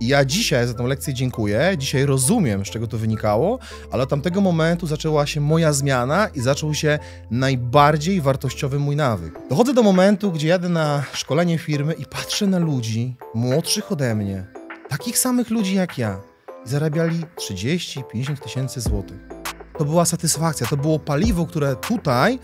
ja dzisiaj za tą lekcję dziękuję, dzisiaj rozumiem, z czego to wynikało, ale od tamtego momentu zaczęła się moja zmiana i zaczął się najbardziej wartościowy mój nawyk. Dochodzę do momentu, gdzie jadę na szkolenie firmy i patrzę na ludzi młodszych ode mnie, takich samych ludzi jak ja, i zarabiali 30-50 tysięcy złotych. To była satysfakcja, to było paliwo, które tutaj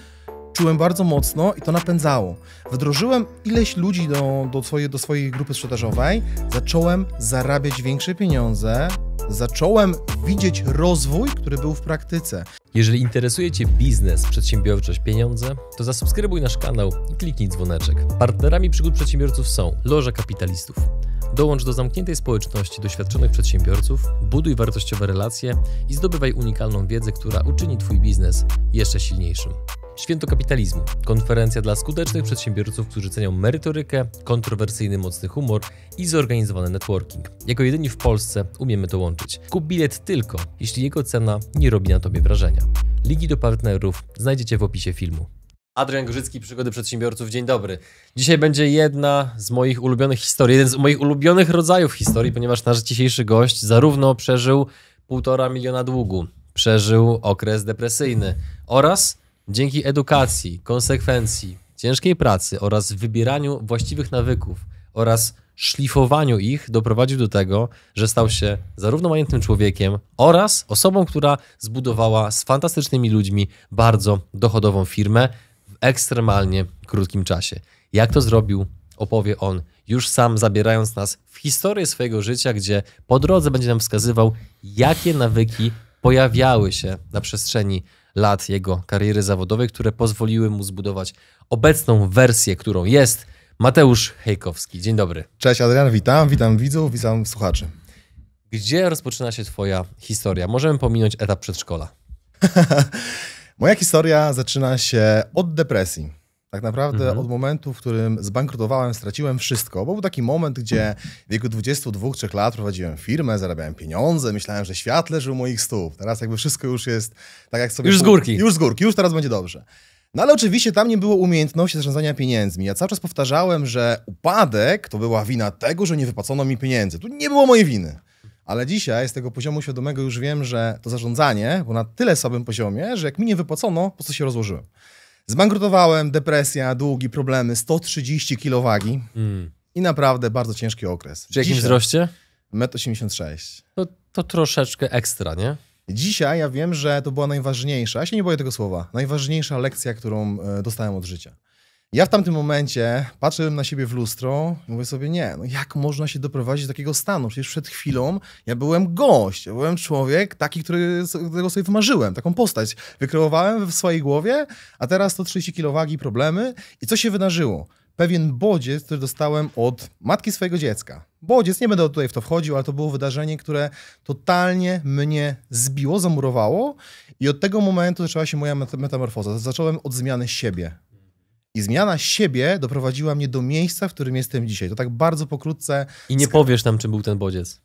czułem bardzo mocno i to napędzało. Wdrożyłem ileś ludzi do, do, do swojej grupy sprzedażowej, zacząłem zarabiać większe pieniądze, zacząłem widzieć rozwój, który był w praktyce. Jeżeli interesuje Cię biznes, przedsiębiorczość, pieniądze, to zasubskrybuj nasz kanał i kliknij dzwoneczek. Partnerami przygód przedsiębiorców są Loża Kapitalistów. Dołącz do zamkniętej społeczności doświadczonych przedsiębiorców, buduj wartościowe relacje i zdobywaj unikalną wiedzę, która uczyni Twój biznes jeszcze silniejszym. Święto Kapitalizmu. Konferencja dla skutecznych przedsiębiorców, którzy cenią merytorykę, kontrowersyjny mocny humor i zorganizowany networking. Jako jedyni w Polsce umiemy to łączyć. Kup bilet tylko, jeśli jego cena nie robi na Tobie wrażenia. Ligi do partnerów znajdziecie w opisie filmu. Adrian Grzycki, Przygody Przedsiębiorców, dzień dobry. Dzisiaj będzie jedna z moich ulubionych historii, jeden z moich ulubionych rodzajów historii, ponieważ nasz dzisiejszy gość zarówno przeżył półtora miliona długu, przeżył okres depresyjny oraz Dzięki edukacji, konsekwencji, ciężkiej pracy oraz wybieraniu właściwych nawyków oraz szlifowaniu ich doprowadził do tego, że stał się zarówno majętnym człowiekiem oraz osobą, która zbudowała z fantastycznymi ludźmi bardzo dochodową firmę w ekstremalnie krótkim czasie. Jak to zrobił, opowie on już sam, zabierając nas w historię swojego życia, gdzie po drodze będzie nam wskazywał, jakie nawyki pojawiały się na przestrzeni lat jego kariery zawodowej, które pozwoliły mu zbudować obecną wersję, którą jest Mateusz Hejkowski. Dzień dobry. Cześć Adrian, witam, witam widzów, witam słuchaczy. Gdzie rozpoczyna się twoja historia? Możemy pominąć etap przedszkola. Moja historia zaczyna się od depresji. Tak naprawdę mhm. od momentu, w którym zbankrutowałem, straciłem wszystko, bo był taki moment, gdzie w wieku 22-3 lat prowadziłem firmę, zarabiałem pieniądze, myślałem, że świat leży u moich stóp. Teraz jakby wszystko już jest tak jak sobie... Już z górki. Już z górki, już teraz będzie dobrze. No ale oczywiście tam nie było umiejętności zarządzania pieniędzmi. Ja cały czas powtarzałem, że upadek to była wina tego, że nie wypłacono mi pieniędzy. Tu nie było mojej winy. Ale dzisiaj z tego poziomu świadomego już wiem, że to zarządzanie było na tyle słabym poziomie, że jak mi nie wypłacono, po prostu się rozłożyłem. Zbankrutowałem, depresja, długi, problemy, 130 kg wagi mm. i naprawdę bardzo ciężki okres. W jakim wzroście? 1,86 m. To, to troszeczkę ekstra, nie? Dzisiaj ja wiem, że to była najważniejsza, ja się nie boję tego słowa, najważniejsza lekcja, którą e, dostałem od życia. Ja w tamtym momencie patrzyłem na siebie w lustro i mówię sobie, nie, no jak można się doprowadzić do takiego stanu? Przecież przed chwilą ja byłem gość, ja byłem człowiek taki, który, którego sobie wymarzyłem, taką postać wykreowałem w swojej głowie, a teraz 130 kg problemy. I co się wydarzyło? Pewien bodziec, który dostałem od matki swojego dziecka. Bodziec, nie będę tutaj w to wchodził, ale to było wydarzenie, które totalnie mnie zbiło, zamurowało i od tego momentu zaczęła się moja metamorfoza. Zacząłem od zmiany siebie i zmiana siebie doprowadziła mnie do miejsca, w którym jestem dzisiaj. To tak bardzo pokrótce. I nie powiesz nam, czym był ten bodziec.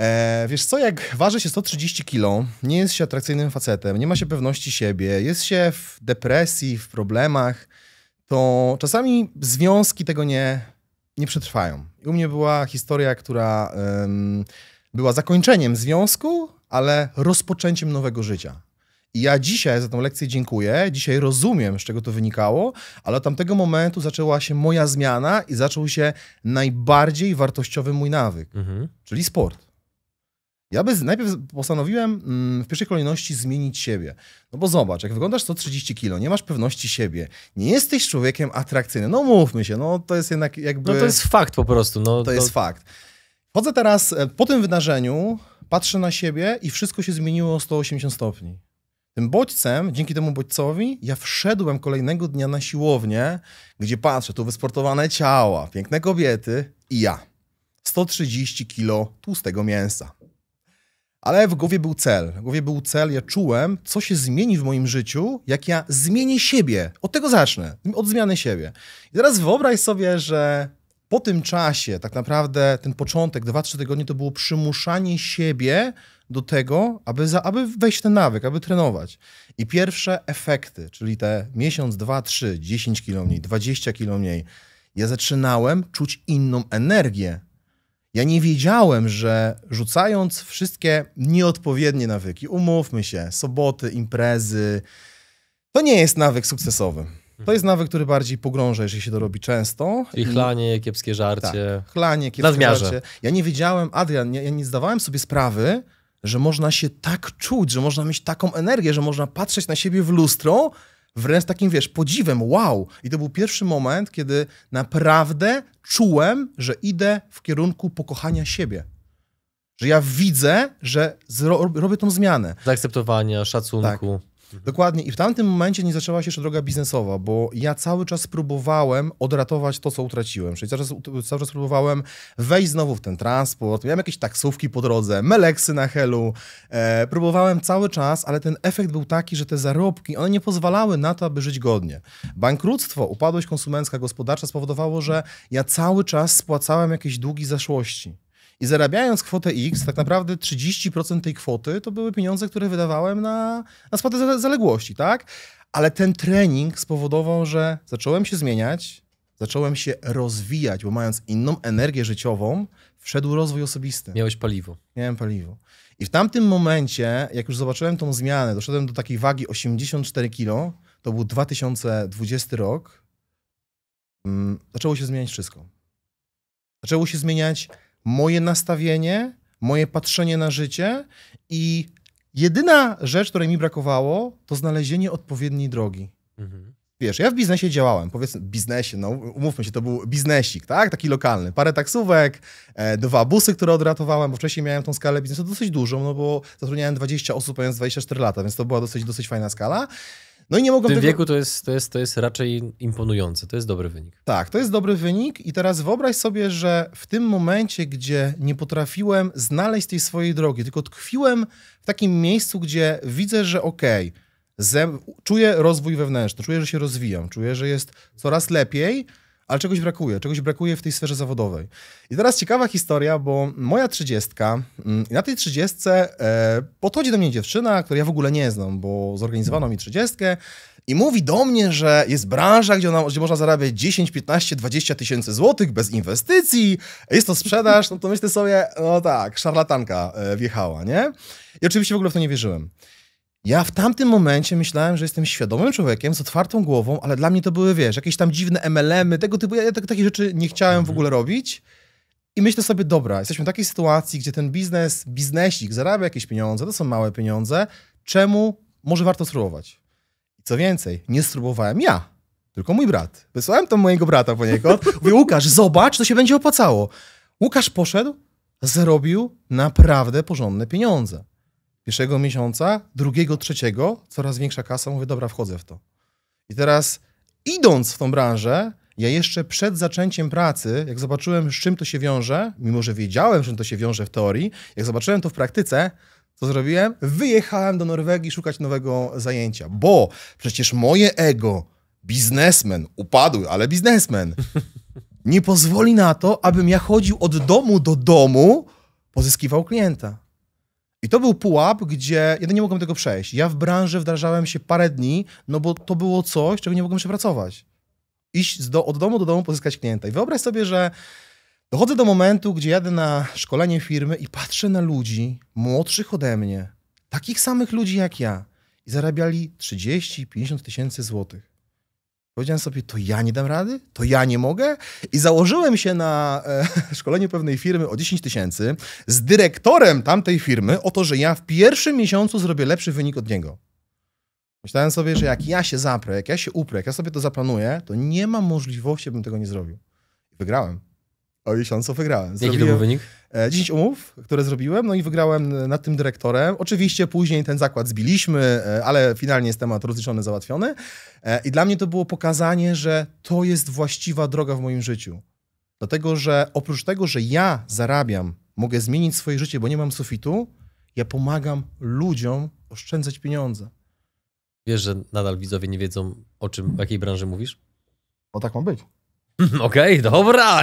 E, wiesz co, jak waży się 130 kg, nie jest się atrakcyjnym facetem, nie ma się pewności siebie, jest się w depresji, w problemach, to czasami związki tego nie, nie przetrwają. I u mnie była historia, która ym, była zakończeniem związku, ale rozpoczęciem nowego życia. I ja dzisiaj za tą lekcję dziękuję, dzisiaj rozumiem, z czego to wynikało, ale od tamtego momentu zaczęła się moja zmiana i zaczął się najbardziej wartościowy mój nawyk, mhm. czyli sport. Ja by najpierw postanowiłem mm, w pierwszej kolejności zmienić siebie. No bo zobacz, jak wyglądasz 130 kilo, nie masz pewności siebie, nie jesteś człowiekiem atrakcyjnym. No mówmy się, no to jest jednak jakby... No to jest fakt po prostu. No, to, to jest fakt. Chodzę teraz, e, po tym wydarzeniu patrzę na siebie i wszystko się zmieniło o 180 stopni. Tym bodźcem, dzięki temu bodźcowi, ja wszedłem kolejnego dnia na siłownię, gdzie patrzę, tu wysportowane ciała, piękne kobiety i ja. 130 kilo tłustego mięsa. Ale w głowie był cel. W głowie był cel, ja czułem, co się zmieni w moim życiu, jak ja zmienię siebie. Od tego zacznę, od zmiany siebie. I teraz wyobraź sobie, że po tym czasie, tak naprawdę ten początek, 2-3 tygodnie, to było przymuszanie siebie do tego, aby, za, aby wejść w ten nawyk, aby trenować. I pierwsze efekty, czyli te miesiąc, dwa, trzy, 10 kilo mniej, 20 kilo mniej, ja zaczynałem czuć inną energię. Ja nie wiedziałem, że rzucając wszystkie nieodpowiednie nawyki, umówmy się, soboty, imprezy, to nie jest nawyk sukcesowy. To jest nawyk, który bardziej pogrąża, jeżeli się to robi często. I chlanie, kiepskie tak, żarcie. Tak, chlanie, kiepskie Na żarcie. Ja nie wiedziałem, Adrian, ja nie zdawałem sobie sprawy, że można się tak czuć, że można mieć taką energię, że można patrzeć na siebie w lustro, wręcz takim, wiesz, podziwem, wow. I to był pierwszy moment, kiedy naprawdę czułem, że idę w kierunku pokochania siebie. Że ja widzę, że robię tą zmianę. Zaakceptowania, szacunku. Tak. Mhm. Dokładnie. I w tamtym momencie nie zaczęła się jeszcze droga biznesowa, bo ja cały czas próbowałem odratować to, co utraciłem. Czyli cały czas, cały czas próbowałem wejść znowu w ten transport. Miałem jakieś taksówki po drodze, meleksy na helu. E, próbowałem cały czas, ale ten efekt był taki, że te zarobki, one nie pozwalały na to, aby żyć godnie. Bankructwo, upadłość konsumencka, gospodarcza spowodowało, że ja cały czas spłacałem jakieś długi zaszłości. I zarabiając kwotę X, tak naprawdę 30% tej kwoty to były pieniądze, które wydawałem na, na spłatę zaległości, tak? Ale ten trening spowodował, że zacząłem się zmieniać, zacząłem się rozwijać, bo mając inną energię życiową, wszedł rozwój osobisty. Miałeś paliwo. Miałem paliwo. I w tamtym momencie, jak już zobaczyłem tą zmianę, doszedłem do takiej wagi 84 kilo, to był 2020 rok, mm, zaczęło się zmieniać wszystko. Zaczęło się zmieniać moje nastawienie, moje patrzenie na życie i jedyna rzecz, której mi brakowało, to znalezienie odpowiedniej drogi. Mhm. Wiesz, ja w biznesie działałem, powiedzmy, biznesie, no umówmy się, to był biznesik, tak? Taki lokalny. Parę taksówek, e, dwa busy, które odratowałem, bo wcześniej miałem tą skalę biznesu dosyć dużą, no bo zatrudniałem 20 osób, mając 24 lata, więc to była dosyć, dosyć fajna skala. No i nie mogą W tym tego... wieku to jest, to, jest, to jest raczej imponujące, to jest dobry wynik. Tak, to jest dobry wynik i teraz wyobraź sobie, że w tym momencie, gdzie nie potrafiłem znaleźć tej swojej drogi, tylko tkwiłem w takim miejscu, gdzie widzę, że okej, okay, czuję rozwój wewnętrzny, czuję, że się rozwijam, czuję, że jest coraz lepiej, ale czegoś brakuje, czegoś brakuje w tej sferze zawodowej. I teraz ciekawa historia, bo moja trzydziestka, mm, na tej trzydziestce e, podchodzi do mnie dziewczyna, której ja w ogóle nie znam, bo zorganizowano no. mi trzydziestkę i mówi do mnie, że jest branża, gdzie, ona, gdzie można zarabiać 10, 15, 20 tysięcy złotych bez inwestycji, jest to sprzedaż, no to myślę sobie, no tak, szarlatanka e, wjechała, nie? I oczywiście w ogóle w to nie wierzyłem. Ja w tamtym momencie myślałem, że jestem świadomym człowiekiem z otwartą głową, ale dla mnie to były, wiesz, jakieś tam dziwne MLM-y, tego typu. Ja, ja tak- takich rzeczy nie chciałem mhm. w ogóle robić. I myślę sobie, dobra, jesteśmy w takiej sytuacji, gdzie ten biznes, biznesik zarabia jakieś pieniądze, to są małe pieniądze. Czemu może warto spróbować? I co więcej, nie spróbowałem ja, tylko mój brat. Wysłałem tam mojego brata po niego. Mówię, Łukasz, zobacz, to się będzie opłacało. Łukasz poszedł, zarobił naprawdę porządne pieniądze pierwszego miesiąca, drugiego, trzeciego, coraz większa kasa, mówię, dobra, wchodzę w to. I teraz idąc w tą branżę, ja jeszcze przed zaczęciem pracy, jak zobaczyłem, z czym to się wiąże, mimo że wiedziałem, z czym to się wiąże w teorii, jak zobaczyłem to w praktyce, co zrobiłem? Wyjechałem do Norwegii szukać nowego zajęcia, bo przecież moje ego, biznesmen, upadły, ale biznesmen, nie pozwoli na to, abym ja chodził od domu do domu, pozyskiwał klienta. I to był pułap, gdzie ja nie mogłem tego przejść. Ja w branży wdrażałem się parę dni, no bo to było coś, czego nie mogłem przepracować. Iść do, od domu do domu, pozyskać klienta. I wyobraź sobie, że dochodzę do momentu, gdzie jadę na szkolenie firmy i patrzę na ludzi młodszych ode mnie, takich samych ludzi jak ja, i zarabiali 30-50 tysięcy złotych. Powiedziałem sobie, to ja nie dam rady, to ja nie mogę. I założyłem się na e, szkoleniu pewnej firmy o 10 tysięcy z dyrektorem tamtej firmy o to, że ja w pierwszym miesiącu zrobię lepszy wynik od niego. Myślałem sobie, że jak ja się zaprę, jak ja się uprę, jak ja sobie to zaplanuję, to nie ma możliwości, bym tego nie zrobił. I wygrałem. Oj, szansę wygrałem. Zrobiłem Jaki to był wynik? 10 e, umów, które zrobiłem, no i wygrałem e, nad tym dyrektorem. Oczywiście później ten zakład zbiliśmy, e, ale finalnie jest temat rozliczony, załatwiony. I dla mnie to było pokazanie, że to jest właściwa droga w moim życiu. Dlatego, że oprócz tego, że ja zarabiam, mogę zmienić swoje życie, bo nie mam sufitu, ja pomagam ludziom oszczędzać pieniądze. Wiesz, że nadal widzowie nie wiedzą, o czym, o jakiej branży mówisz? O tak ma być. Okej, okay, dobra.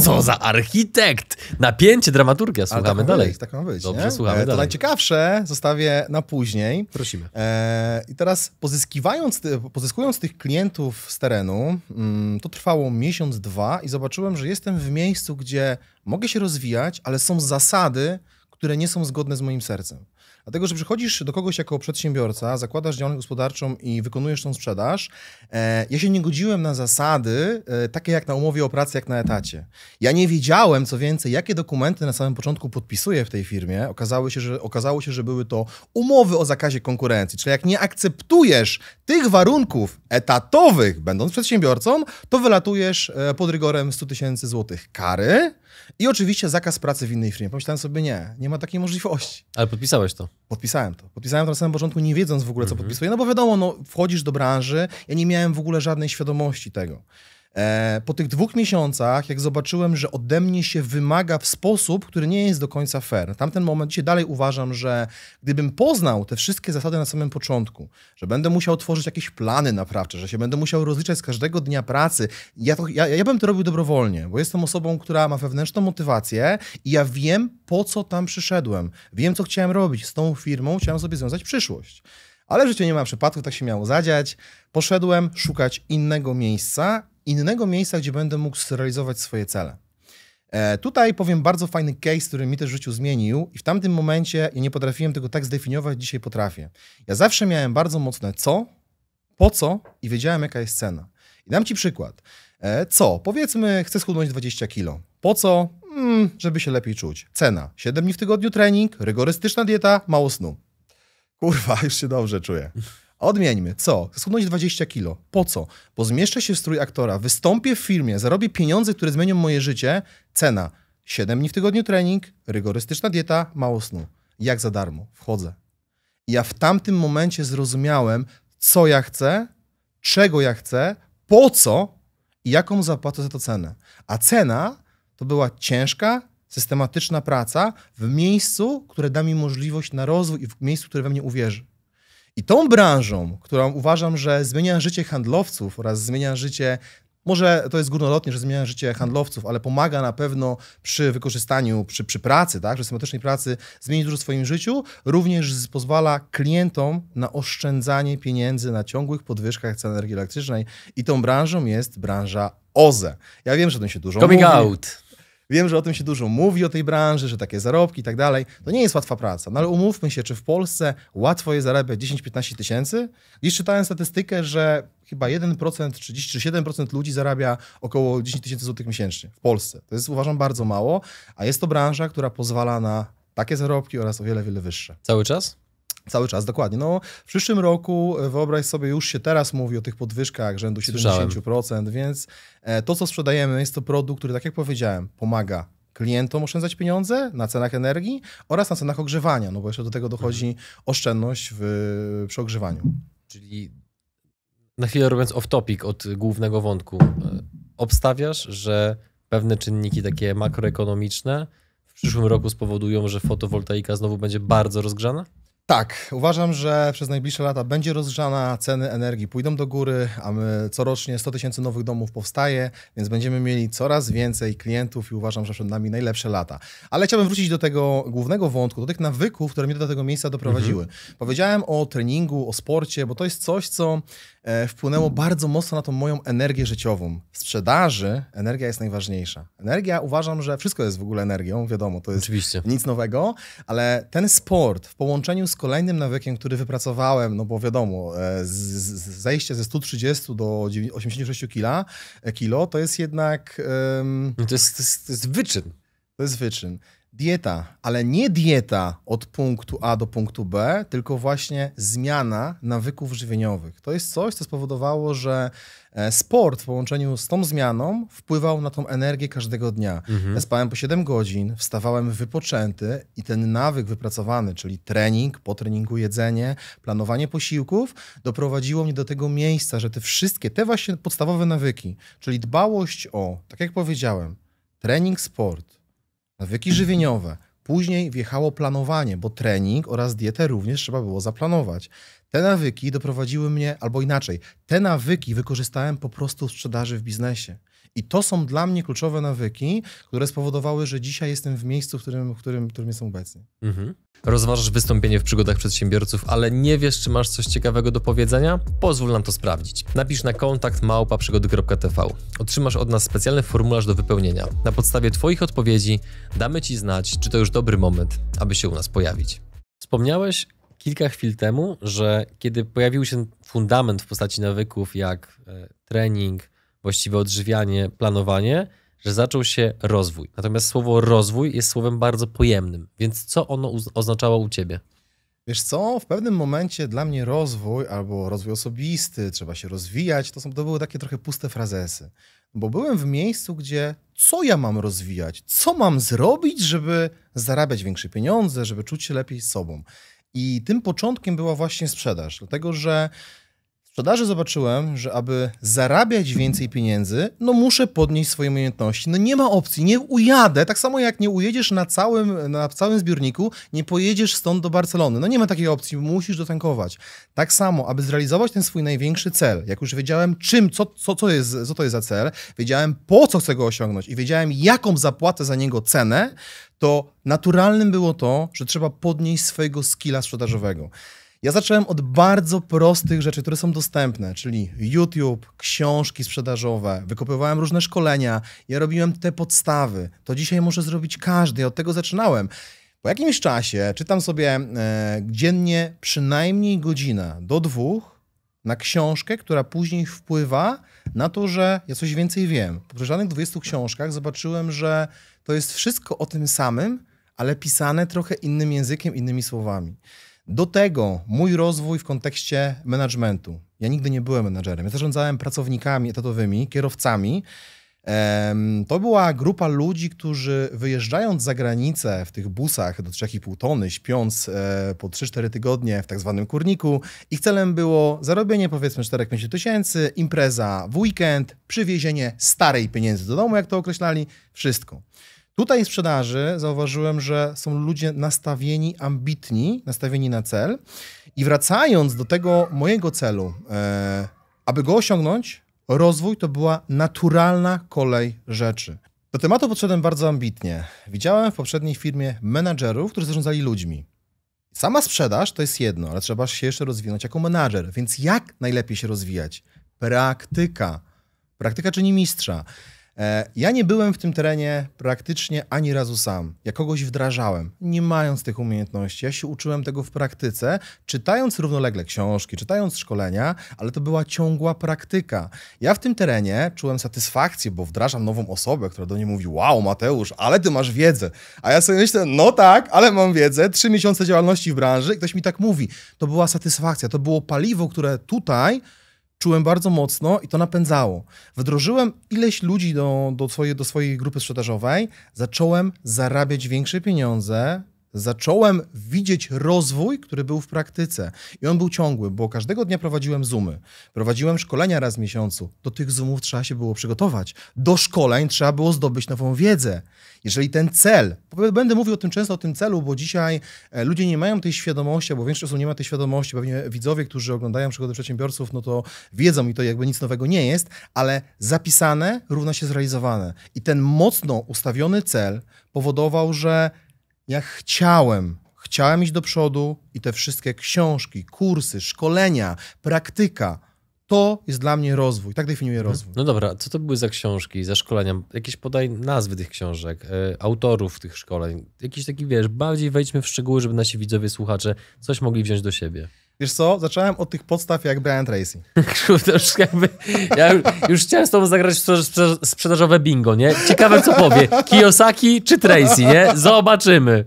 Co za architekt! Napięcie, dramaturgia. Słuchamy tak dalej. Być, tak ma być. Dobrze, nie? słuchamy e, dalej. To najciekawsze zostawię na później. Prosimy. E, I teraz pozyskiwając, pozyskując tych klientów z terenu, mm, to trwało miesiąc, dwa i zobaczyłem, że jestem w miejscu, gdzie mogę się rozwijać, ale są zasady, które nie są zgodne z moim sercem. Dlatego, że przychodzisz do kogoś jako przedsiębiorca, zakładasz działalność gospodarczą i wykonujesz tą sprzedaż. E, ja się nie godziłem na zasady e, takie jak na umowie o pracy, jak na etacie. Ja nie wiedziałem, co więcej, jakie dokumenty na samym początku podpisuję w tej firmie. Okazało się, że, okazało się, że były to umowy o zakazie konkurencji. Czyli jak nie akceptujesz tych warunków etatowych, będąc przedsiębiorcą, to wylatujesz e, pod rygorem 100 tysięcy złotych kary i oczywiście zakaz pracy w innej firmie. Pomyślałem sobie, nie, nie ma takiej możliwości. Ale podpisałeś to? Podpisałem to. Podpisałem to na samym początku, nie wiedząc w ogóle, co mhm. podpisuję. No bo wiadomo, no, wchodzisz do branży, ja nie miałem w ogóle żadnej świadomości tego. E, po tych dwóch miesiącach, jak zobaczyłem, że ode mnie się wymaga w sposób, który nie jest do końca fair. Tamten moment dzisiaj dalej uważam, że gdybym poznał te wszystkie zasady na samym początku, że będę musiał tworzyć jakieś plany naprawcze, że się będę musiał rozliczać z każdego dnia pracy, ja, to, ja, ja bym to robił dobrowolnie, bo jestem osobą, która ma wewnętrzną motywację i ja wiem, po co tam przyszedłem. Wiem, co chciałem robić. Z tą firmą chciałem sobie związać przyszłość. Ale życie nie ma przypadków, tak się miało zadziać. Poszedłem szukać innego miejsca, innego miejsca, gdzie będę mógł zrealizować swoje cele. E, tutaj powiem bardzo fajny case, który mi też w życiu zmienił i w tamtym momencie ja nie potrafiłem tego tak zdefiniować, dzisiaj potrafię. Ja zawsze miałem bardzo mocne co, po co i wiedziałem jaka jest cena. I dam Ci przykład. E, co? Powiedzmy chcę schudnąć 20 kilo. Po co? Mm, żeby się lepiej czuć. Cena. 7 dni w tygodniu trening, rygorystyczna dieta, mało snu. Kurwa, już się dobrze czuję. Odmieńmy. Co? Schudnąć 20 kilo. Po co? Bo zmieszczę się w strój aktora, wystąpię w filmie, zarobię pieniądze, które zmienią moje życie. Cena. 7 dni w tygodniu trening, rygorystyczna dieta, mało snu. Jak za darmo. Wchodzę. I ja w tamtym momencie zrozumiałem, co ja chcę, czego ja chcę, po co i jaką zapłacę za to cenę. A cena to była ciężka, systematyczna praca w miejscu, które da mi możliwość na rozwój i w miejscu, które we mnie uwierzy. I tą branżą, którą uważam, że zmienia życie handlowców oraz zmienia życie, może to jest górnolotnie, że zmienia życie handlowców, ale pomaga na pewno przy wykorzystaniu, przy, przy pracy, tak, przy systematycznej pracy, zmienić dużo w swoim życiu, również pozwala klientom na oszczędzanie pieniędzy na ciągłych podwyżkach cen energii elektrycznej. I tą branżą jest branża OZE. Ja wiem, że to tym się dużo Coming mówi. out. Wiem, że o tym się dużo mówi, o tej branży, że takie zarobki i tak dalej. To nie jest łatwa praca, no ale umówmy się, czy w Polsce łatwo jest zarabiać 10-15 tysięcy? Dziś czytałem statystykę, że chyba 1% czy 7% ludzi zarabia około 10 tysięcy złotych miesięcznie w Polsce. To jest uważam bardzo mało, a jest to branża, która pozwala na takie zarobki oraz o wiele, wiele wyższe. Cały czas? Cały czas, dokładnie. No, w przyszłym roku, e, wyobraź sobie, już się teraz mówi o tych podwyżkach rzędu 70%, Słyszałem. więc e, to, co sprzedajemy, jest to produkt, który, tak jak powiedziałem, pomaga klientom oszczędzać pieniądze na cenach energii oraz na cenach ogrzewania, no bo jeszcze do tego dochodzi mhm. oszczędność w, przy ogrzewaniu. Czyli na chwilę robiąc off-topic od głównego wątku, e, obstawiasz, że pewne czynniki takie makroekonomiczne w przyszłym roku spowodują, że fotowoltaika znowu będzie bardzo rozgrzana? Tak, uważam, że przez najbliższe lata będzie rozgrzana, ceny energii pójdą do góry, a my corocznie 100 tysięcy nowych domów powstaje, więc będziemy mieli coraz więcej klientów i uważam, że przed nami najlepsze lata. Ale chciałbym wrócić do tego głównego wątku, do tych nawyków, które mnie do tego miejsca doprowadziły. Mhm. Powiedziałem o treningu, o sporcie, bo to jest coś, co E, wpłynęło bardzo mocno na tą moją energię życiową. W sprzedaży energia jest najważniejsza. Energia, uważam, że wszystko jest w ogóle energią, wiadomo, to jest Oczywiście. nic nowego, ale ten sport w połączeniu z kolejnym nawykiem, który wypracowałem, no bo wiadomo, e, z, z, zejście ze 130 do 86 kilo, e, kilo to jest jednak... Um... To, jest, to, jest, to jest wyczyn. To jest wyczyn dieta, ale nie dieta od punktu A do punktu B, tylko właśnie zmiana nawyków żywieniowych. To jest coś, co spowodowało, że e, sport w połączeniu z tą zmianą wpływał na tą energię każdego dnia. Mhm. Ja spałem po 7 godzin, wstawałem wypoczęty i ten nawyk wypracowany, czyli trening, po treningu jedzenie, planowanie posiłków, doprowadziło mnie do tego miejsca, że te wszystkie, te właśnie podstawowe nawyki, czyli dbałość o, tak jak powiedziałem, trening, sport, nawyki żywieniowe. Później wjechało planowanie, bo trening oraz dietę również trzeba było zaplanować. Te nawyki doprowadziły mnie, albo inaczej, te nawyki wykorzystałem po prostu w sprzedaży w biznesie. I to są dla mnie kluczowe nawyki, które spowodowały, że dzisiaj jestem w miejscu, w którym, w którym, w którym jestem obecny. Mhm. Rozważasz wystąpienie w przygodach przedsiębiorców, ale nie wiesz, czy masz coś ciekawego do powiedzenia? Pozwól nam to sprawdzić. Napisz na kontakt małpa przygody.tv. Otrzymasz od nas specjalny formularz do wypełnienia. Na podstawie Twoich odpowiedzi damy Ci znać, czy to już dobry moment, aby się u nas pojawić. Wspomniałeś kilka chwil temu, że kiedy pojawił się fundament w postaci nawyków jak e, trening, właściwe odżywianie, planowanie, że zaczął się rozwój. Natomiast słowo rozwój jest słowem bardzo pojemnym, więc co ono oznaczało u ciebie? Wiesz co, w pewnym momencie dla mnie rozwój albo rozwój osobisty, trzeba się rozwijać, to, są, to były takie trochę puste frazesy. Bo byłem w miejscu, gdzie co ja mam rozwijać, co mam zrobić, żeby zarabiać większe pieniądze, żeby czuć się lepiej z sobą. I tym początkiem była właśnie sprzedaż, dlatego że sprzedaży zobaczyłem, że aby zarabiać więcej pieniędzy, no muszę podnieść swoje umiejętności. No nie ma opcji, nie ujadę, tak samo jak nie ujedziesz na całym, na całym zbiorniku, nie pojedziesz stąd do Barcelony. No nie ma takiej opcji, musisz dotankować. Tak samo, aby zrealizować ten swój największy cel, jak już wiedziałem czym, co, co, co, jest, co to jest za cel, wiedziałem po co chcę go osiągnąć i wiedziałem jaką zapłatę za niego cenę, to naturalnym było to, że trzeba podnieść swojego skilla sprzedażowego. Ja zacząłem od bardzo prostych rzeczy, które są dostępne, czyli YouTube, książki sprzedażowe, wykopywałem różne szkolenia, ja robiłem te podstawy. To dzisiaj może zrobić każdy, ja od tego zaczynałem. Po jakimś czasie czytam sobie e, dziennie przynajmniej godzinę do dwóch na książkę, która później wpływa na to, że ja coś więcej wiem. Po przeczytanych 20 książkach zobaczyłem, że to jest wszystko o tym samym, ale pisane trochę innym językiem, innymi słowami. Do tego mój rozwój w kontekście managementu. Ja nigdy nie byłem menadżerem. Ja zarządzałem pracownikami etatowymi, kierowcami. To była grupa ludzi, którzy wyjeżdżając za granicę w tych busach do 3,5 tony, śpiąc e, po 3-4 tygodnie w tak zwanym kurniku, ich celem było zarobienie powiedzmy 4-5 tysięcy, impreza w weekend, przywiezienie starej pieniędzy do domu, jak to określali, wszystko. Tutaj w sprzedaży zauważyłem, że są ludzie nastawieni, ambitni, nastawieni na cel. I wracając do tego mojego celu, e, aby go osiągnąć, rozwój to była naturalna kolej rzeczy. Do tematu podszedłem bardzo ambitnie. Widziałem w poprzedniej firmie menadżerów, którzy zarządzali ludźmi. Sama sprzedaż to jest jedno, ale trzeba się jeszcze rozwinąć jako menadżer. Więc jak najlepiej się rozwijać? Praktyka. Praktyka czyni mistrza. E, ja nie byłem w tym terenie praktycznie ani razu sam. Ja kogoś wdrażałem, nie mając tych umiejętności. Ja się uczyłem tego w praktyce, czytając równolegle książki, czytając szkolenia, ale to była ciągła praktyka. Ja w tym terenie czułem satysfakcję, bo wdrażam nową osobę, która do niej mówi: Wow, Mateusz, ale ty masz wiedzę. A ja sobie myślę: No tak, ale mam wiedzę. Trzy miesiące działalności w branży, i ktoś mi tak mówi. To była satysfakcja, to było paliwo, które tutaj czułem bardzo mocno i to napędzało. Wdrożyłem ileś ludzi do, do, swojej do swojej grupy sprzedażowej, zacząłem zarabiać większe pieniądze, zacząłem widzieć rozwój, który był w praktyce. I on był ciągły, bo każdego dnia prowadziłem zoomy. Prowadziłem szkolenia raz w miesiącu. Do tych zoomów trzeba się było przygotować. Do szkoleń trzeba było zdobyć nową wiedzę. Jeżeli ten cel, będę mówił o tym często, o tym celu, bo dzisiaj e, ludzie nie mają tej świadomości, bo większość osób nie ma tej świadomości. Pewnie widzowie, którzy oglądają przygody przedsiębiorców, no to wiedzą i to jakby nic nowego nie jest, ale zapisane równa się zrealizowane. I ten mocno ustawiony cel powodował, że ja chciałem, chciałem iść do przodu i te wszystkie książki, kursy, szkolenia, praktyka. To jest dla mnie rozwój. Tak definiuję mhm. rozwój. No dobra, co to były za książki, za szkolenia? Jakieś podaj nazwy tych książek, e, autorów tych szkoleń. Jakiś taki, wiesz, bardziej wejdźmy w szczegóły, żeby nasi widzowie, słuchacze coś mogli wziąć do siebie. Wiesz co, zacząłem od tych podstaw jak Brian Tracy. Kurde, już jakby, ja już, już chciałem z tobą zagrać w sprzedażowe bingo, nie? Ciekawe co powie, Kiyosaki czy Tracy, nie? Zobaczymy.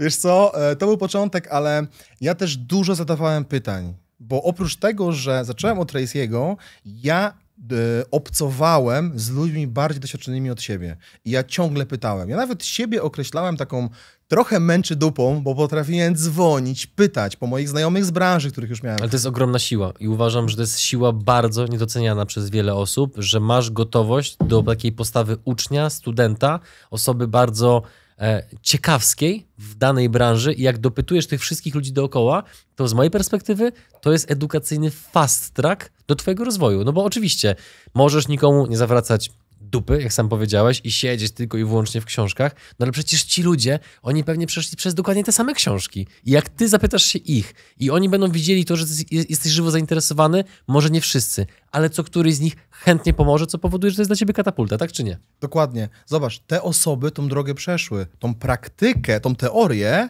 Wiesz co, e, to był początek, ale ja też dużo zadawałem pytań, bo oprócz tego, że zacząłem od Tracy'ego, ja e, obcowałem z ludźmi bardziej doświadczonymi od siebie. I ja ciągle pytałem. Ja nawet siebie określałem taką trochę męczy dupą, bo potrafiłem dzwonić, pytać po moich znajomych z branży, których już miałem. Ale to jest ogromna siła i uważam, że to jest siła bardzo niedoceniana przez wiele osób, że masz gotowość do takiej postawy ucznia, studenta, osoby bardzo e, ciekawskiej w danej branży i jak dopytujesz tych wszystkich ludzi dookoła, to z mojej perspektywy to jest edukacyjny fast track do twojego rozwoju. No bo oczywiście możesz nikomu nie zawracać dupy, jak sam powiedziałeś, i siedzieć tylko i wyłącznie w książkach, no ale przecież ci ludzie, oni pewnie przeszli przez dokładnie te same książki. I jak ty zapytasz się ich i oni będą widzieli to, że jesteś żywo zainteresowany, może nie wszyscy, ale co któryś z nich chętnie pomoże, co powoduje, że to jest dla ciebie katapulta, tak czy nie? Dokładnie. Zobacz, te osoby tą drogę przeszły, tą praktykę, tą teorię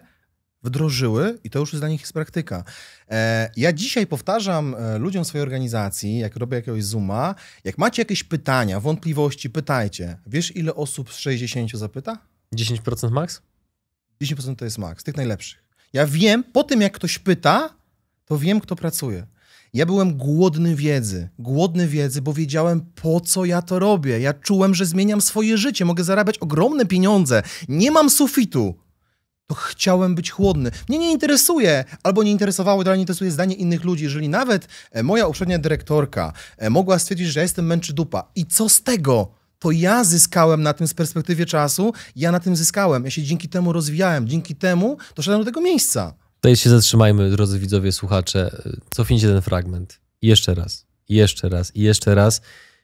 wdrożyły i to już dla nich jest praktyka. E, ja dzisiaj powtarzam e, ludziom swojej organizacji, jak robię jakiegoś Zooma, jak macie jakieś pytania, wątpliwości, pytajcie. Wiesz, ile osób z 60 zapyta? 10% maks? 10% to jest maks, tych najlepszych. Ja wiem, po tym jak ktoś pyta, to wiem, kto pracuje. Ja byłem głodny wiedzy, głodny wiedzy, bo wiedziałem, po co ja to robię. Ja czułem, że zmieniam swoje życie, mogę zarabiać ogromne pieniądze, nie mam sufitu to chciałem być chłodny. Mnie nie interesuje, albo nie interesowało, dalej interesuje zdanie innych ludzi. Jeżeli nawet e, moja uprzednia dyrektorka e, mogła stwierdzić, że ja jestem męczy dupa i co z tego? To ja zyskałem na tym z perspektywy czasu, ja na tym zyskałem, ja się dzięki temu rozwijałem, dzięki temu doszedłem do tego miejsca. To się zatrzymajmy, drodzy widzowie, słuchacze, cofnijcie ten fragment. jeszcze raz, jeszcze raz, i jeszcze raz.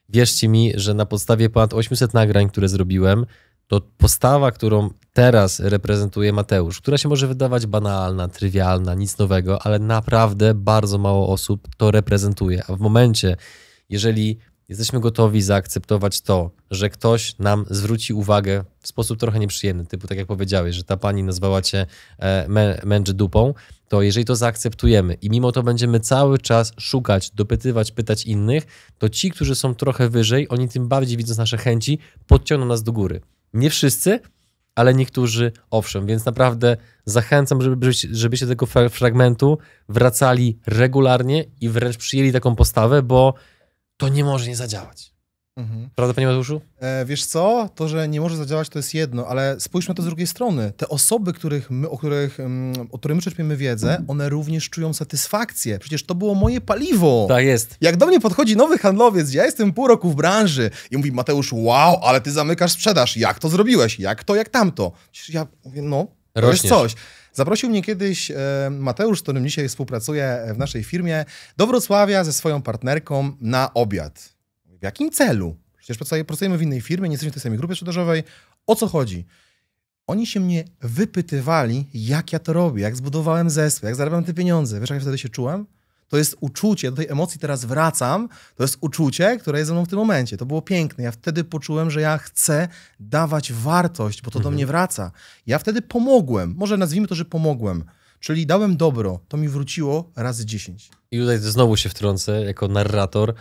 Wierzcie mi, że na podstawie ponad 800 nagrań, które zrobiłem, to postawa, którą teraz reprezentuje Mateusz, która się może wydawać banalna, trywialna, nic nowego, ale naprawdę bardzo mało osób to reprezentuje. A w momencie, jeżeli jesteśmy gotowi zaakceptować to, że ktoś nam zwróci uwagę w sposób trochę nieprzyjemny, typu tak jak powiedziałeś, że ta pani nazwała cię e, dupą, to jeżeli to zaakceptujemy i mimo to będziemy cały czas szukać, dopytywać, pytać innych, to ci, którzy są trochę wyżej, oni tym bardziej widząc nasze chęci, podciągną nas do góry. Nie wszyscy, ale niektórzy owszem, więc naprawdę zachęcam, żeby, żebyście do tego fragmentu wracali regularnie i wręcz przyjęli taką postawę, bo to nie może nie zadziałać. Mhm. Prawda, panie Mateuszu? E, wiesz co? To, że nie może zadziałać, to jest jedno, ale spójrzmy na to z drugiej strony. Te osoby, których my, o, których, mm, o których my czerpiemy wiedzę, one również czują satysfakcję. Przecież to było moje paliwo. Tak jest. Jak do mnie podchodzi nowy handlowiec, ja jestem pół roku w branży i mówi Mateusz, wow, ale ty zamykasz sprzedaż. Jak to zrobiłeś? Jak to, jak tamto? Przecież ja mówię, no, to jest coś. Zaprosił mnie kiedyś e, Mateusz, z którym dzisiaj współpracuję w naszej firmie, do Wrocławia ze swoją partnerką na obiad. W jakim celu? Przecież pracujemy w innej firmie, nie jesteśmy w tej samej grupie sprzedażowej. O co chodzi? Oni się mnie wypytywali, jak ja to robię, jak zbudowałem zespół, jak zarabiam te pieniądze. Wiesz, jak ja wtedy się czułem? To jest uczucie, do tej emocji teraz wracam, to jest uczucie, które jest ze mną w tym momencie. To było piękne. Ja wtedy poczułem, że ja chcę dawać wartość, bo to mhm. do mnie wraca. Ja wtedy pomogłem, może nazwijmy to, że pomogłem. Czyli dałem dobro, to mi wróciło razy dziesięć. I tutaj znowu się wtrącę jako narrator.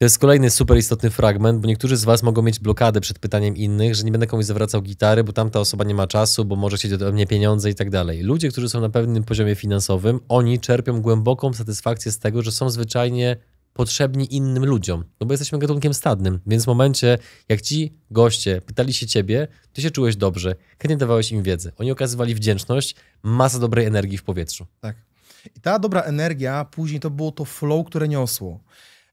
To jest kolejny super istotny fragment, bo niektórzy z Was mogą mieć blokadę przed pytaniem innych, że nie będę komuś zawracał gitary, bo tamta osoba nie ma czasu, bo może chcieć ode mnie pieniądze i tak dalej. Ludzie, którzy są na pewnym poziomie finansowym, oni czerpią głęboką satysfakcję z tego, że są zwyczajnie potrzebni innym ludziom, no bo jesteśmy gatunkiem stadnym, więc w momencie, jak ci goście pytali się ciebie, ty się czułeś dobrze, chętnie dawałeś im wiedzę. Oni okazywali wdzięczność, masa dobrej energii w powietrzu. Tak. I ta dobra energia później to było to flow, które niosło.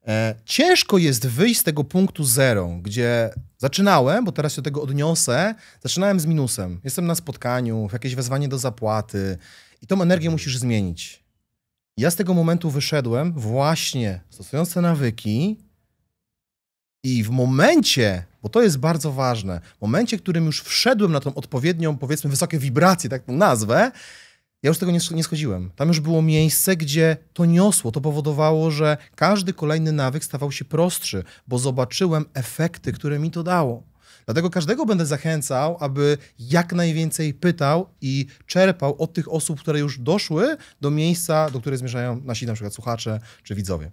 E, ciężko jest wyjść z tego punktu zero, gdzie zaczynałem, bo teraz się do tego odniosę, zaczynałem z minusem. Jestem na spotkaniu, jakieś wezwanie do zapłaty i tą energię mhm. musisz zmienić. Ja z tego momentu wyszedłem właśnie stosując te nawyki i w momencie, bo to jest bardzo ważne, w momencie, w którym już wszedłem na tą odpowiednią, powiedzmy, wysokie wibracje, tak to nazwę, ja już tego nie, nie schodziłem. Tam już było miejsce, gdzie to niosło, to powodowało, że każdy kolejny nawyk stawał się prostszy, bo zobaczyłem efekty, które mi to dało. Dlatego każdego będę zachęcał, aby jak najwięcej pytał i czerpał od tych osób, które już doszły do miejsca, do którego zmierzają nasi na przykład słuchacze czy widzowie.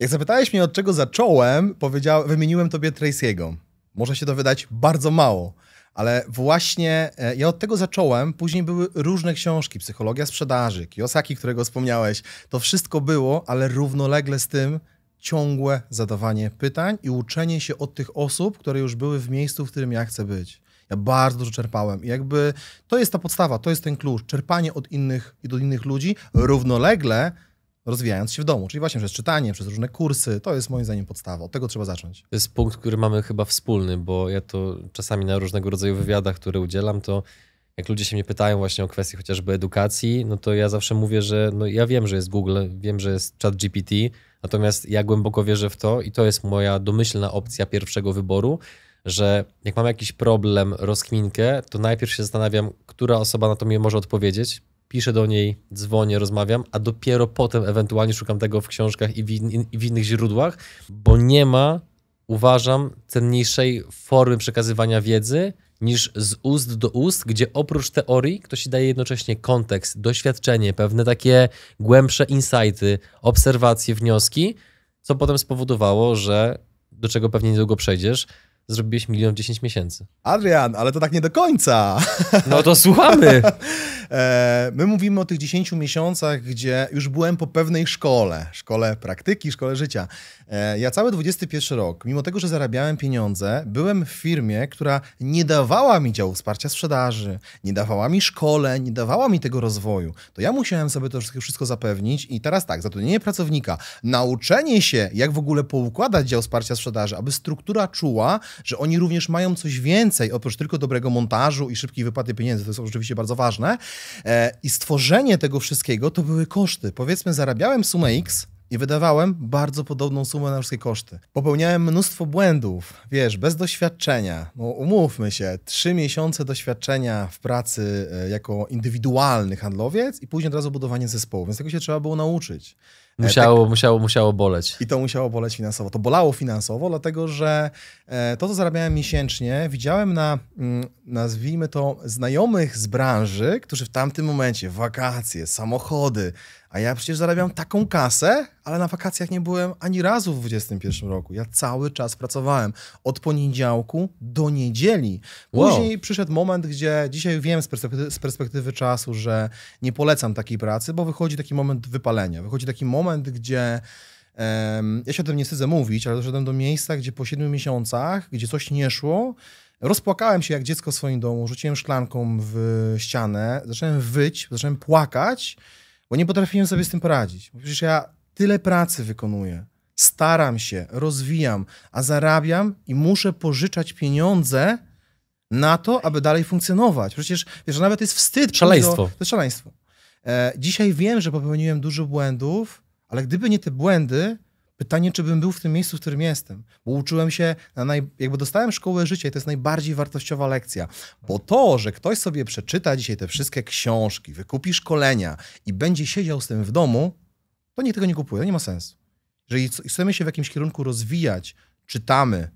Jak zapytałeś mnie, od czego zacząłem, powiedział, wymieniłem tobie Tracy'ego. Może się to wydać bardzo mało, ale właśnie e, ja od tego zacząłem. Później były różne książki, psychologia sprzedaży, Kiyosaki, którego wspomniałeś. To wszystko było, ale równolegle z tym ciągłe zadawanie pytań i uczenie się od tych osób, które już były w miejscu, w którym ja chcę być. Ja bardzo dużo czerpałem. I jakby to jest ta podstawa, to jest ten klucz. Czerpanie od innych i do innych ludzi równolegle rozwijając się w domu. Czyli właśnie przez czytanie, przez różne kursy. To jest moim zdaniem podstawa. Od tego trzeba zacząć. To jest punkt, który mamy chyba wspólny, bo ja to czasami na różnego rodzaju wywiadach, które udzielam, to jak ludzie się mnie pytają właśnie o kwestie chociażby edukacji, no to ja zawsze mówię, że no ja wiem, że jest Google, wiem, że jest chat GPT, natomiast ja głęboko wierzę w to i to jest moja domyślna opcja pierwszego wyboru, że jak mam jakiś problem, rozkminkę, to najpierw się zastanawiam, która osoba na to mi może odpowiedzieć, piszę do niej, dzwonię, rozmawiam, a dopiero potem ewentualnie szukam tego w książkach i w, in, i w innych źródłach, bo nie ma, uważam, cenniejszej formy przekazywania wiedzy niż z ust do ust, gdzie oprócz teorii ktoś ci daje jednocześnie kontekst, doświadczenie, pewne takie głębsze insighty, obserwacje, wnioski, co potem spowodowało, że do czego pewnie niedługo przejdziesz, zrobiłeś milion w 10 miesięcy. Adrian, ale to tak nie do końca. No to słuchamy. E, my mówimy o tych 10 miesiącach, gdzie już byłem po pewnej szkole, szkole praktyki, szkole życia. E, ja cały 21 rok, mimo tego, że zarabiałem pieniądze, byłem w firmie, która nie dawała mi działu wsparcia sprzedaży, nie dawała mi szkole, nie dawała mi tego rozwoju. To ja musiałem sobie to wszystko zapewnić i teraz tak, zatrudnienie pracownika, nauczenie się, jak w ogóle poukładać dział wsparcia sprzedaży, aby struktura czuła, że oni również mają coś więcej oprócz tylko dobrego montażu i szybkiej wypłaty pieniędzy. To jest oczywiście bardzo ważne. E, I stworzenie tego wszystkiego to były koszty. Powiedzmy, zarabiałem sumę X, i wydawałem bardzo podobną sumę na wszystkie koszty. Popełniałem mnóstwo błędów, wiesz, bez doświadczenia. No, umówmy się, trzy miesiące doświadczenia w pracy e, jako indywidualny handlowiec i później od razu budowanie zespołu, więc tego się trzeba było nauczyć. E, tak- musiało, tak, musiało, musiało boleć. I to musiało boleć finansowo. To bolało finansowo, dlatego że e, to, co zarabiałem miesięcznie, widziałem na, mm, nazwijmy to, znajomych z branży, którzy w tamtym momencie, wakacje, samochody, a ja przecież zarabiam taką kasę, ale na wakacjach nie byłem ani razu w 2021 roku. Ja cały czas pracowałem od poniedziałku do niedzieli. Później wow. przyszedł moment, gdzie dzisiaj wiem z perspektywy, z perspektywy, czasu, że nie polecam takiej pracy, bo wychodzi taki moment wypalenia. Wychodzi taki moment, gdzie. Um, ja się o tym nie wstydzę mówić, ale doszedłem do miejsca, gdzie po 7 miesiącach, gdzie coś nie szło, Rozpłakałem się jak dziecko w swoim domu, rzuciłem szklanką w ścianę, zacząłem wyć, zacząłem płakać bo nie potrafiłem sobie z tym poradzić. Przecież ja tyle pracy wykonuję, staram się, rozwijam, a zarabiam i muszę pożyczać pieniądze na to, aby dalej funkcjonować. Przecież, wiesz, nawet jest wstyd. Szaleństwo. To, to szaleństwo. E, dzisiaj wiem, że popełniłem dużo błędów, ale gdyby nie te błędy, Pytanie, czy bym był w tym miejscu, w którym jestem. Bo uczyłem się, na naj... jakby dostałem szkołę życia i to jest najbardziej wartościowa lekcja. Bo to, że ktoś sobie przeczyta dzisiaj te wszystkie książki, wykupi szkolenia i będzie siedział z tym w domu, to nikt tego nie kupuje, nie ma sensu. Jeżeli chcemy się w jakimś kierunku rozwijać, czytamy,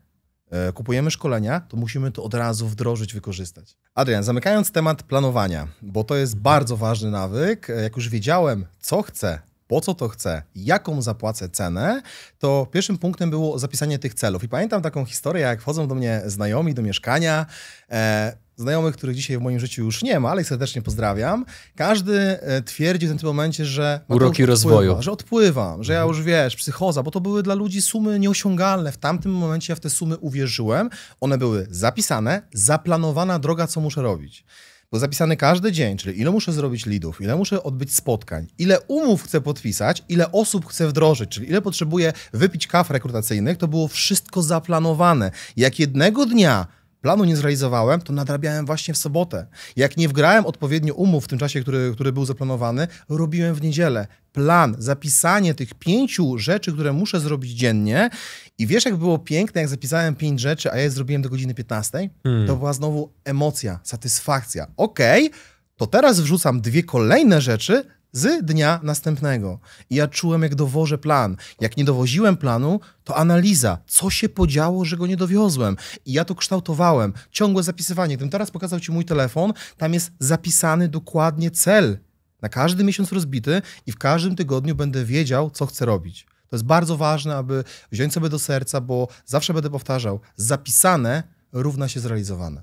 e, kupujemy szkolenia, to musimy to od razu wdrożyć, wykorzystać. Adrian, zamykając temat planowania, bo to jest bardzo ważny nawyk, e, jak już wiedziałem, co chcę, po co to chcę, jaką zapłacę cenę, to pierwszym punktem było zapisanie tych celów. I pamiętam taką historię, jak wchodzą do mnie znajomi do mieszkania. E, znajomych, których dzisiaj w moim życiu już nie ma, ale ich serdecznie pozdrawiam. Każdy e, twierdzi w tym momencie, że. Uroki rozwoju. że odpływam, że ja mhm. już wiesz, psychoza, bo to były dla ludzi sumy nieosiągalne. W tamtym momencie ja w te sumy uwierzyłem. One były zapisane, zaplanowana droga, co muszę robić bo zapisany każdy dzień, czyli ile muszę zrobić lidów, ile muszę odbyć spotkań, ile umów chcę podpisać, ile osób chcę wdrożyć, czyli ile potrzebuję wypić kaw rekrutacyjnych, to było wszystko zaplanowane. Jak jednego dnia planu nie zrealizowałem, to nadrabiałem właśnie w sobotę. Jak nie wgrałem odpowiednio umów w tym czasie, który, który był zaplanowany, robiłem w niedzielę. Plan, zapisanie tych pięciu rzeczy, które muszę zrobić dziennie i wiesz, jak było piękne, jak zapisałem pięć rzeczy, a ja je zrobiłem do godziny 15? Hmm. To była znowu emocja, satysfakcja. Okej, okay, to teraz wrzucam dwie kolejne rzeczy z dnia następnego. I ja czułem, jak dowożę plan. Jak nie dowoziłem planu, to analiza, co się podziało, że go nie dowiozłem. I ja to kształtowałem. Ciągłe zapisywanie. Gdybym teraz pokazał Ci mój telefon, tam jest zapisany dokładnie cel. Na każdy miesiąc rozbity i w każdym tygodniu będę wiedział, co chcę robić. To jest bardzo ważne, aby wziąć sobie do serca, bo zawsze będę powtarzał, zapisane równa się zrealizowane.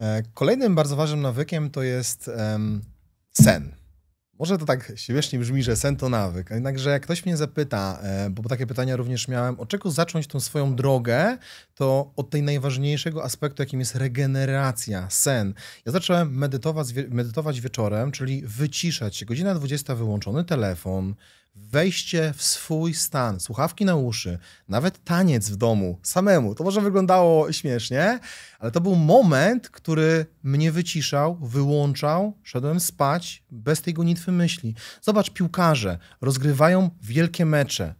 E, kolejnym bardzo ważnym nawykiem to jest um, sen. Może to tak śmiesznie brzmi, że sen to nawyk, jednakże jak ktoś mnie zapyta, e, bo takie pytania również miałem, od czego zacząć tą swoją drogę, to od tej najważniejszego aspektu, jakim jest regeneracja, sen. Ja zacząłem medytować, medytować wieczorem, czyli wyciszać się. Godzina 20 wyłączony telefon, wejście w swój stan, słuchawki na uszy, nawet taniec w domu samemu. To może wyglądało śmiesznie, ale to był moment, który mnie wyciszał, wyłączał, szedłem spać bez tej gonitwy myśli. Zobacz, piłkarze rozgrywają wielkie mecze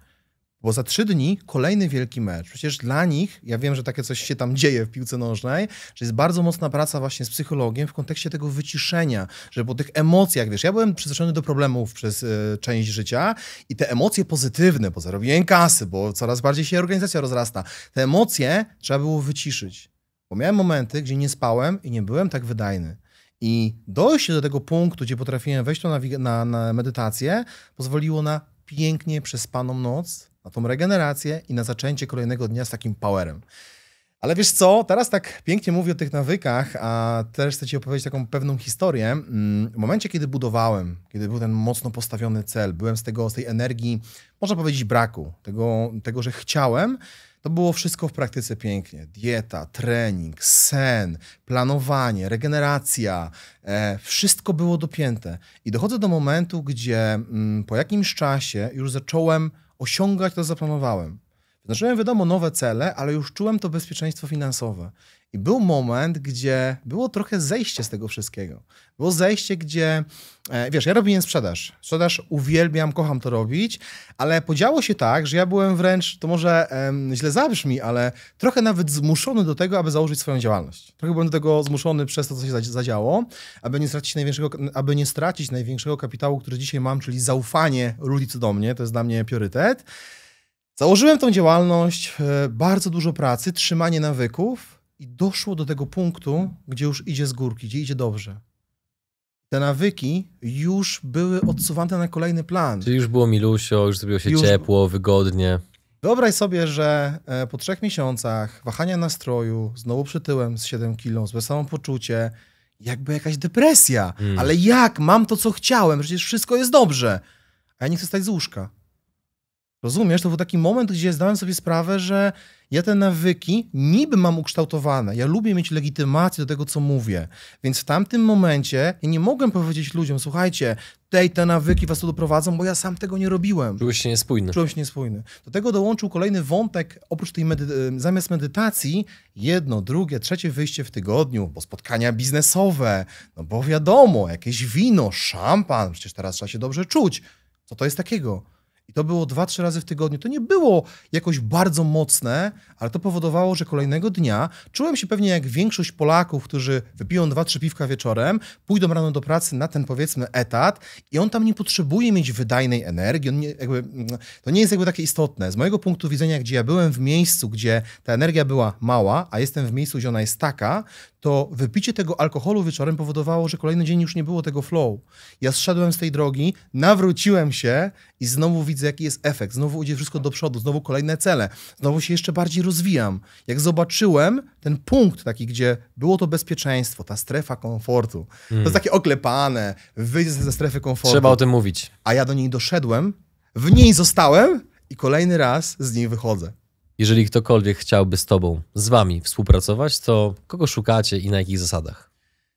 bo za trzy dni kolejny wielki mecz. Przecież dla nich, ja wiem, że takie coś się tam dzieje w piłce nożnej, że jest bardzo mocna praca właśnie z psychologiem w kontekście tego wyciszenia, że po tych emocjach, wiesz, ja byłem przyzwyczajony do problemów przez y, część życia i te emocje pozytywne, bo zarobiłem kasy, bo coraz bardziej się organizacja rozrasta, te emocje trzeba było wyciszyć. Bo miałem momenty, gdzie nie spałem i nie byłem tak wydajny. I dojście do tego punktu, gdzie potrafiłem wejść na, na, na medytację, pozwoliło na pięknie przespaną noc, na tą regenerację i na zaczęcie kolejnego dnia z takim powerem. Ale wiesz co, teraz tak pięknie mówię o tych nawykach, a też chcę Ci opowiedzieć taką pewną historię. Mm, w momencie, kiedy budowałem, kiedy był ten mocno postawiony cel, byłem z tego, z tej energii, można powiedzieć, braku, tego, tego że chciałem, to było wszystko w praktyce pięknie. Dieta, trening, sen, planowanie, regeneracja, e, wszystko było dopięte. I dochodzę do momentu, gdzie mm, po jakimś czasie już zacząłem osiągać to zaplanowałem. Wyznaczyłem, wiadomo, nowe cele, ale już czułem to bezpieczeństwo finansowe. I był moment, gdzie było trochę zejście z tego wszystkiego. Było zejście, gdzie, e, wiesz, ja robiłem sprzedaż. Sprzedaż uwielbiam, kocham to robić, ale podziało się tak, że ja byłem wręcz, to może źle źle zabrzmi, ale trochę nawet zmuszony do tego, aby założyć swoją działalność. Trochę byłem do tego zmuszony przez to, co się zadziało, aby nie stracić największego, aby nie stracić największego kapitału, który dzisiaj mam, czyli zaufanie ludzi co do mnie, to jest dla mnie priorytet. Założyłem tą działalność, e, bardzo dużo pracy, trzymanie nawyków i doszło do tego punktu, gdzie już idzie z górki, gdzie idzie dobrze. Te nawyki już były odsuwane na kolejny plan. Czyli już było milusio, już zrobiło się już... ciepło, wygodnie. Wyobraź sobie, że e, po trzech miesiącach wahania nastroju, znowu przytyłem z 7 kg, złe samopoczucie, jakby jakaś depresja. Mm. Ale jak? Mam to, co chciałem, przecież wszystko jest dobrze. A ja nie chcę stać z łóżka. Rozumiesz? To był taki moment, gdzie zdałem sobie sprawę, że ja te nawyki niby mam ukształtowane. Ja lubię mieć legitymację do tego, co mówię. Więc w tamtym momencie ja nie mogłem powiedzieć ludziom, słuchajcie, tej te nawyki was tu doprowadzą, bo ja sam tego nie robiłem. Czułeś się niespójny. Czułem się niespójny. Do tego dołączył kolejny wątek, oprócz tej medy y, zamiast medytacji, jedno, drugie, trzecie wyjście w tygodniu, bo spotkania biznesowe, no bo wiadomo, jakieś wino, szampan, przecież teraz trzeba się dobrze czuć. Co to jest takiego? I to było dwa trzy razy w tygodniu. To nie było jakoś bardzo mocne, ale to powodowało, że kolejnego dnia czułem się pewnie jak większość Polaków, którzy wypiją dwa trzy piwka wieczorem, pójdą rano do pracy na ten powiedzmy etat i on tam nie potrzebuje mieć wydajnej energii. Nie, jakby, mm, to nie jest jakby takie istotne. Z mojego punktu widzenia, gdzie ja byłem w miejscu, gdzie ta energia była mała, a jestem w miejscu, gdzie ona jest taka, to wypicie tego alkoholu wieczorem powodowało, że kolejny dzień już nie było tego flow. Ja zszedłem z tej drogi, nawróciłem się i znowu widzę, jaki jest efekt. Znowu idzie wszystko do przodu, znowu kolejne cele, znowu się jeszcze bardziej rozwijam. Jak zobaczyłem ten punkt taki, gdzie było to bezpieczeństwo, ta strefa komfortu, hmm. to jest takie oklepane, wyjdzie ze strefy komfortu. Trzeba o tym mówić. A ja do niej doszedłem, w niej zostałem i kolejny raz z niej wychodzę. Jeżeli ktokolwiek chciałby z Tobą, z Wami współpracować, to kogo szukacie i na jakich zasadach?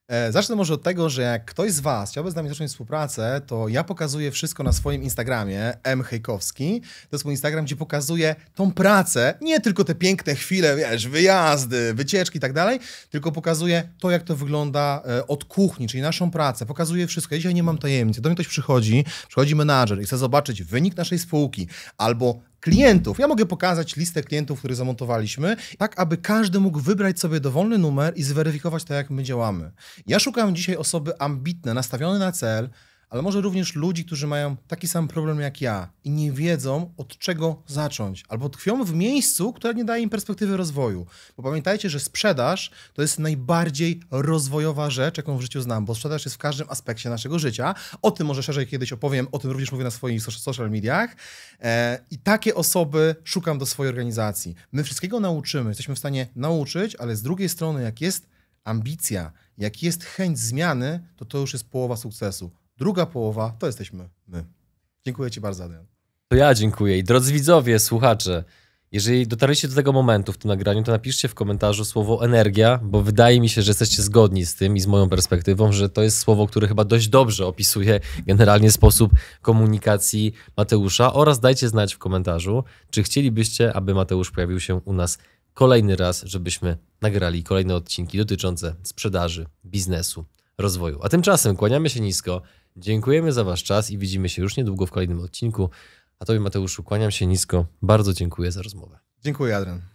E, zacznę może od tego, że jak ktoś z Was chciałby z nami zacząć współpracę, to ja pokazuję wszystko na swoim Instagramie, mhejkowski. To jest mój Instagram, gdzie pokazuję tą pracę, nie tylko te piękne chwile, wiesz, wyjazdy, wycieczki i tak dalej, tylko pokazuję to, jak to wygląda e, od kuchni, czyli naszą pracę. Pokazuję wszystko. Ja dzisiaj nie mam tajemnicy. Do mnie ktoś przychodzi, przychodzi menadżer i chce zobaczyć wynik naszej spółki albo klientów. Ja mogę pokazać listę klientów, które zamontowaliśmy, tak aby każdy mógł wybrać sobie dowolny numer i zweryfikować to, jak my działamy. Ja szukam dzisiaj osoby ambitne, nastawione na cel, ale może również ludzi, którzy mają taki sam problem jak ja i nie wiedzą od czego zacząć, albo tkwią w miejscu, które nie daje im perspektywy rozwoju. Bo pamiętajcie, że sprzedaż to jest najbardziej rozwojowa rzecz, jaką w życiu znam, bo sprzedaż jest w każdym aspekcie naszego życia. O tym może szerzej kiedyś opowiem, o tym również mówię na swoich social mediach. E, I takie osoby szukam do swojej organizacji. My wszystkiego nauczymy, jesteśmy w stanie nauczyć, ale z drugiej strony, jak jest ambicja, jak jest chęć zmiany, to to już jest połowa sukcesu. Druga połowa to jesteśmy my. Dziękuję Ci bardzo, Adrian. To ja dziękuję. I drodzy widzowie, słuchacze, jeżeli dotarliście do tego momentu w tym nagraniu, to napiszcie w komentarzu słowo energia, bo wydaje mi się, że jesteście zgodni z tym i z moją perspektywą, że to jest słowo, które chyba dość dobrze opisuje generalnie sposób komunikacji Mateusza. Oraz dajcie znać w komentarzu, czy chcielibyście, aby Mateusz pojawił się u nas kolejny raz, żebyśmy nagrali kolejne odcinki dotyczące sprzedaży, biznesu, rozwoju. A tymczasem kłaniamy się nisko. Dziękujemy za Wasz czas i widzimy się już niedługo w kolejnym odcinku. A Tobie Mateuszu kłaniam się nisko. Bardzo dziękuję za rozmowę. Dziękuję Adrian.